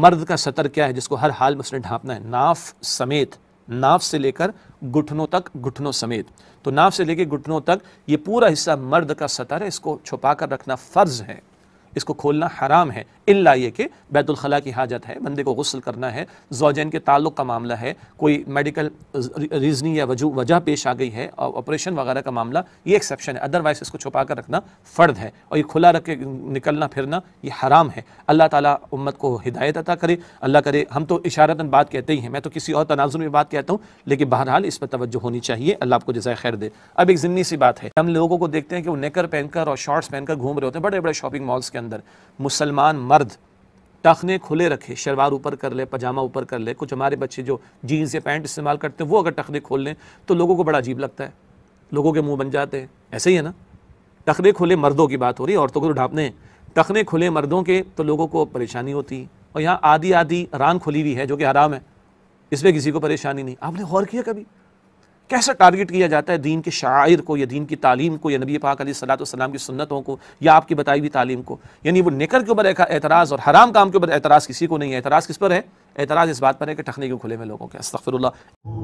मर्द का सतर क्या है जिसको हर हाल में उसने ढांपना है नाफ समेत नाफ से लेकर घुटनों तक घुटनों समेत तो नाफ से लेकर घुटनों तक ये पूरा हिस्सा मर्द का सतर है इसको छुपा कर रखना फ़र्ज़ है इसको खोलना हराम है इल्ला ये कि बैतुलखला की हाजत है बंदे को गसल करना है जोजैन के ताल्लुक़ का मामला है कोई मेडिकल रीजनिंग या वजू वजह पेश आ गई है और ऑपरेशन वगैरह का मामला ये एक्सेप्शन है अदरवाइज इसको छुपा कर रखना फ़र्द है और ये खुला रख के निकलना फिरना ये हराम है अल्लाह ताला उम्मत को हिदायत अता करे अल्लाह करे हम तो इशारता बात कहते ही हैं मैं तो किसी और तनाजुर में बात कहता हूँ लेकिन बहरहाल इस पर तवज्जो होनी चाहिए अल्लाह आपको जजाय खैर दे अब एक ज़िमनी सी बात है हम लोगों को देखते हैं कि वो नेकर पहनकर और शॉर्ट्स पहनकर घूम रहे होते हैं बड़े बड़े शॉपिंग मॉल्स के अंदर मुसलमान मर्द टखने खुले रखे शलवार ऊपर कर ले पजामा ऊपर कर ले कुछ हमारे बच्चे जो जीन्स या पैंट इस्तेमाल करते हैं वो अगर टखने खोल लें तो लोगों को बड़ा अजीब लगता है लोगों के मुंह बन जाते हैं ऐसे ही है ना टखने खुले मर्दों की बात हो रही है औरतों को तो ढांपने टखने खुले मर्दों के तो लोगों को परेशानी होती है और यहाँ आधी आधी रान खुली हुई है जो कि आराम है इसमें किसी को परेशानी नहीं आपने गौर किया कभी कैसे टारगेट किया जाता है दीन के शायर को या दीन की तालीम को या नबी पाक सलाम की सुन्नतों को या आपकी बताई हुई तालीम को यानी वो निकर के ऊपर एतराज़ और हराम काम के ऊपर एतराज़ किसी को नहीं है एतराज़ किस पर है एतराज़ इस बात पर है कि टखने के खुले में लोगों के अस्तफ़रल्ला